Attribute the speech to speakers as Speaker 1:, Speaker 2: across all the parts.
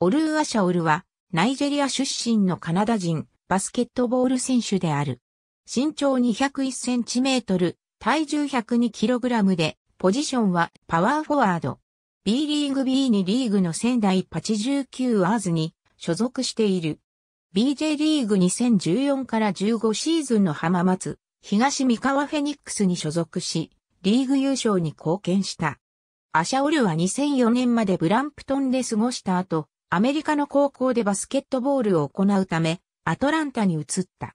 Speaker 1: オルーア・シャオルは、ナイジェリア出身のカナダ人、バスケットボール選手である。身長2 0 1トル、体重1 0 2ラムで、ポジションはパワーフォワード。B リーグ b にリーグの仙台89アーズに所属している。BJ リーグ2014から15シーズンの浜松、東三河フェニックスに所属し、リーグ優勝に貢献した。アシャオルは2004年までブランプトンで過ごした後、アメリカの高校でバスケットボールを行うため、アトランタに移った。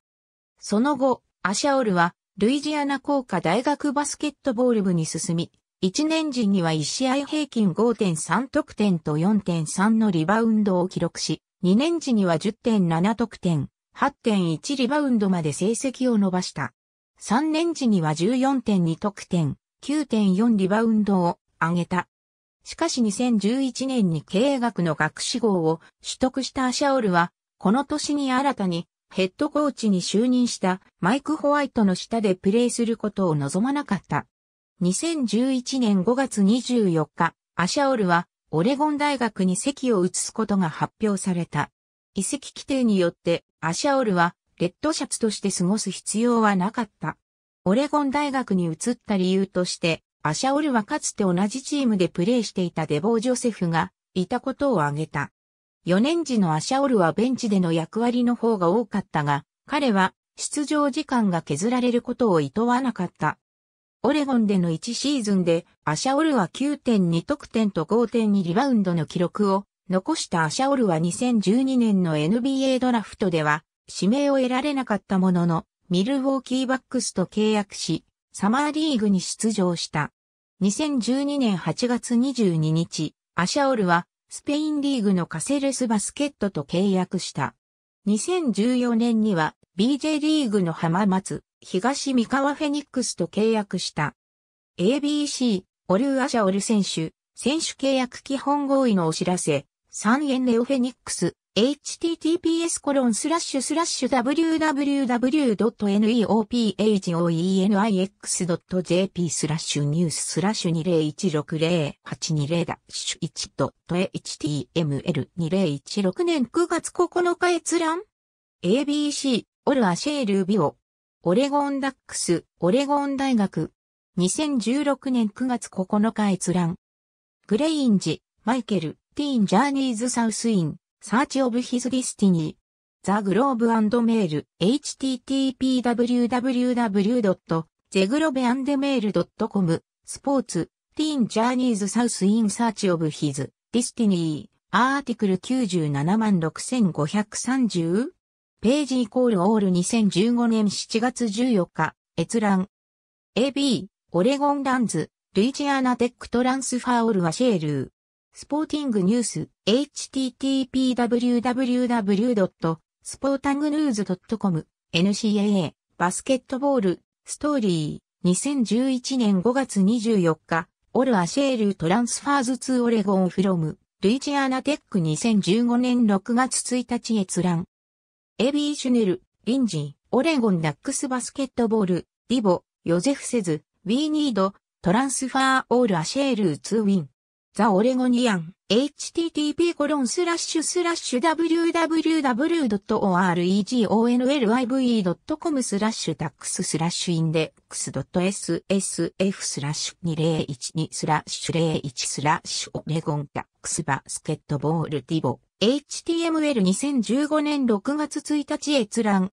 Speaker 1: その後、アシャオルは、ルイジアナ工科大学バスケットボール部に進み、1年時には1試合平均5.3得点と4.3のリバウンドを記録し、2年時には10.7得点、8.1リバウンドまで成績を伸ばした。3年時には14.2得点、9.4リバウンドを上げた。しかし2011年に経営学の学士号を取得したアシャオルは、この年に新たにヘッドコーチに就任したマイク・ホワイトの下でプレーすることを望まなかった。2011年5月24日、アシャオルはオレゴン大学に席を移すことが発表された。移籍規定によってアシャオルはレッドシャツとして過ごす必要はなかった。オレゴン大学に移った理由としてアシャオルはかつて同じチームでプレーしていたデボー・ジョセフがいたことを挙げた。4年時のアシャオルはベンチでの役割の方が多かったが、彼は出場時間が削られることを厭わなかった。オレゴンでの1シーズンでアシャオルは9.2得点と5.2リバウンドの記録を残したアシャオルは2012年の NBA ドラフトでは指名を得られなかったもののミルウォーキーバックスと契約しサマーリーグに出場した。2012年8月22日、アシャオルはスペインリーグのカセレスバスケットと契約した。2014年には BJ リーグの浜松、東三河フェニックスと契約した。ABC、オルーアシャオル選手、選手契約基本合意のお知らせ。三円ネオフェニックス、https コロンスラッシュスラッシュ www.neophagenix.jp スラッシュニューススラッシュ20160820ダッシュ 1.html2016 年9月9日閲覧 ABC、オルアシェールビオ、オレゴンダックス、オレゴン大学、2016年9月9日閲覧。グレインジ、マイケル。Fifteen Journeys South in Search of His Destiny The Globe and Mail http www.theglobeandmail.com スポーツ Teen Journeys South in Search of His Destiny アーティクル97 6530ページイコールオール2015年7月14日閲覧 AB オレゴンランズルイジアナテックトランスファーオルはシェールースポーティングニュース、http://www.sportagnews.com、NCAA、バスケットボール、ストーリー、2011年5月24日、オル・アシェール・トランスファーズ2オレゴン・フロム、ルイジアナテック2015年6月1日閲覧。エビー・シュネル、リンジン、オレゴン・ナックス・バスケットボール、ディボ、ヨゼフ・セズ、ウィー・ニード、トランスファー・オール・アシェール・ツー・ウィン。ザ・オレゴニアン、http www.oregonlive.com スラッシュタックススラッシュインデックス .ssf スラッシュ2012スラッシュ01スラッシュオレゴンタックスバスケットボールティボ HTML2015 年6月1日閲覧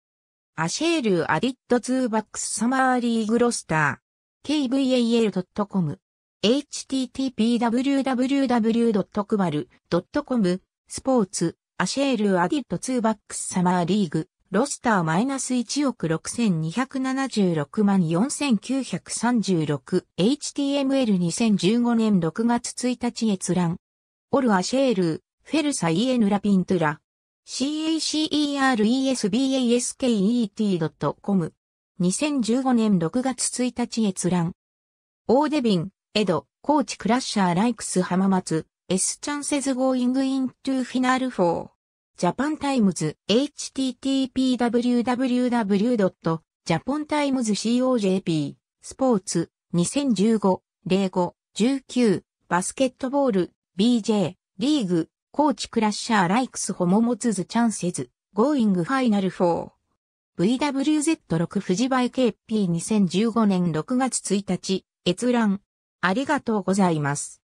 Speaker 1: アシェールアディットツーバックスサマーリーグロスター kval.com http://www.kubal.com スポーツ、アシェールアディットーバックスサマーリーグ、ロスターマイナス1億6276万4936 HTML2015 年6月1日閲覧。オルアシェール、フェルサイエヌラピントゥラ。caceresbasket.com2015 年6月1日閲覧。オーデビン。エド、コーチクラッシャーライクス浜松、S チャンセズゴーイングイントゥフィナル4。ジャパンタイムズ h t t p w w w j a p o n t i m e s c o j p スポーツ2015-05-19バスケットボール BJ リーグコーチクラッシャーライクスホモモツズチャンセズイング・ファイナル・フォ4 VWZ6 富士バイ KP2015 年6月1日閲覧ありがとうございます。